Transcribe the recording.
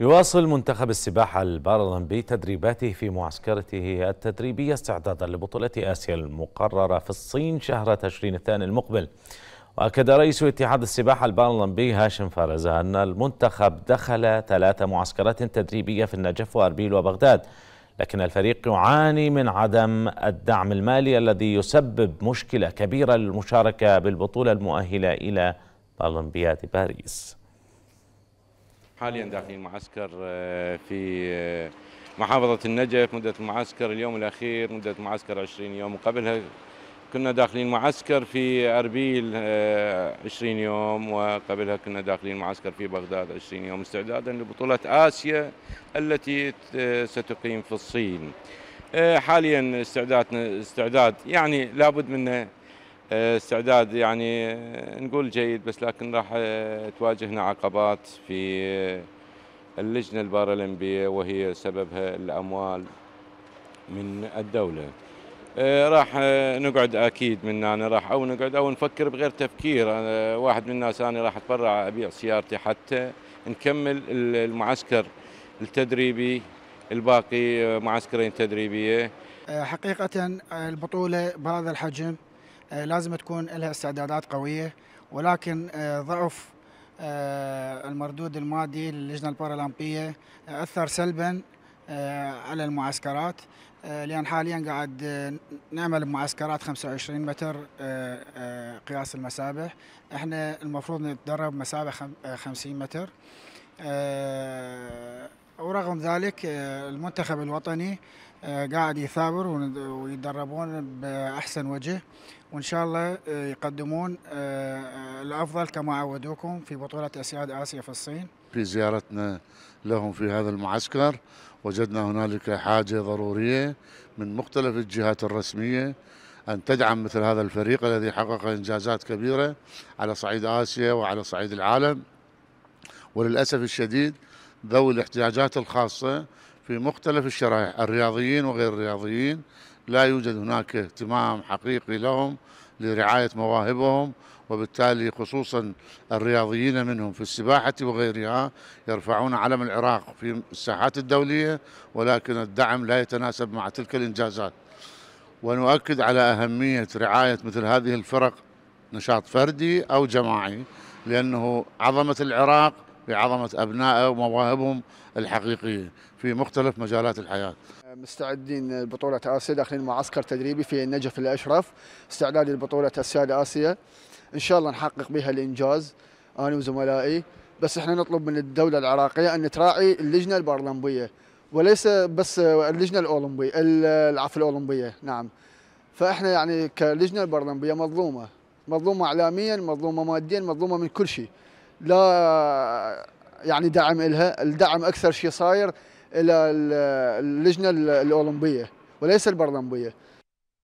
يواصل منتخب السباحة البارالمبي تدريباته في معسكرته التدريبية استعدادا لبطولة آسيا المقررة في الصين شهر تشرين الثاني المقبل وأكد رئيس اتحاد السباحة البارالمبي هاشم فارز أن المنتخب دخل ثلاث معسكرات تدريبية في النجف وأربيل وبغداد لكن الفريق يعاني من عدم الدعم المالي الذي يسبب مشكلة كبيرة للمشاركة بالبطولة المؤهلة إلى أولمبياد باريس حاليا داخلين معسكر آه، في آه، محافظة النجف مدة المعسكر اليوم الأخير مدة معسكر 20 يوم وقبلها كنا داخلين معسكر في أربيل 20 آه، يوم وقبلها كنا داخلين معسكر في بغداد 20 يوم استعدادا لبطولة آسيا التي ستقيم في الصين حاليا استعدادنا استعداد يعني لابد منه آه، استعداد يعني آه، نقول جيد بس لكن راح آه، تواجهنا عقبات في اللجنة البارالمبية وهي سببها الأموال من الدولة راح نقعد أكيد من أنا راح أو نقعد أو نفكر بغير تفكير أنا واحد من الناس أنا راح أتبرع أبيع سيارتي حتى نكمل المعسكر التدريبي الباقي معسكرين تدريبية حقيقة البطولة بهذا الحجم آه، لازم تكون لها استعدادات قويه ولكن آه، ضعف آه، المردود المادي للجنه البارالمبيه اثر سلبا على المعسكرات لان حاليا قاعد نعمل بمعسكرات 25 متر قياس المسابح احنا المفروض نتدرب مسابح 50 متر ورغم ذلك آه، المنتخب الوطني آه، قاعد يثابر ويتدربون باحسن وجه وان شاء الله آه، يقدمون الافضل كما عودوكم في بطوله اسياد اسيا في الصين. في زيارتنا لهم في هذا المعسكر وجدنا هنالك حاجه ضروريه من مختلف الجهات الرسميه أن تدعم مثل هذا الفريق الذي حقق إنجازات كبيرة على صعيد آسيا وعلى صعيد العالم وللأسف الشديد ذوي الاحتياجات الخاصة في مختلف الشرائح الرياضيين وغير الرياضيين لا يوجد هناك اهتمام حقيقي لهم لرعاية مواهبهم وبالتالي خصوصا الرياضيين منهم في السباحة وغيرها يرفعون علم العراق في الساحات الدولية ولكن الدعم لا يتناسب مع تلك الإنجازات ونؤكد على أهمية رعاية مثل هذه الفرق نشاط فردي أو جماعي لأنه عظمة العراق في عظمه أبنائه ومواهبهم الحقيقية في مختلف مجالات الحياة مستعدين لبطولة آسيا داخلين معسكر تدريبي في النجف الأشرف استعداد لبطولة السيادة آسيا إن شاء الله نحقق بها الإنجاز أنا وزملائي بس احنا نطلب من الدولة العراقية أن تراعي اللجنة البرلمبية وليس بس اللجنة الأولمبية العفو الأولمبية نعم فاحنا يعني كلجنة البرلمبية مظلومة مظلومة إعلاميا مظلومة ماديا مظلومة من كل شيء لا يعني دعم لها الدعم اكثر شيء صاير الى اللجنه الاولمبيه وليس البرلمبيه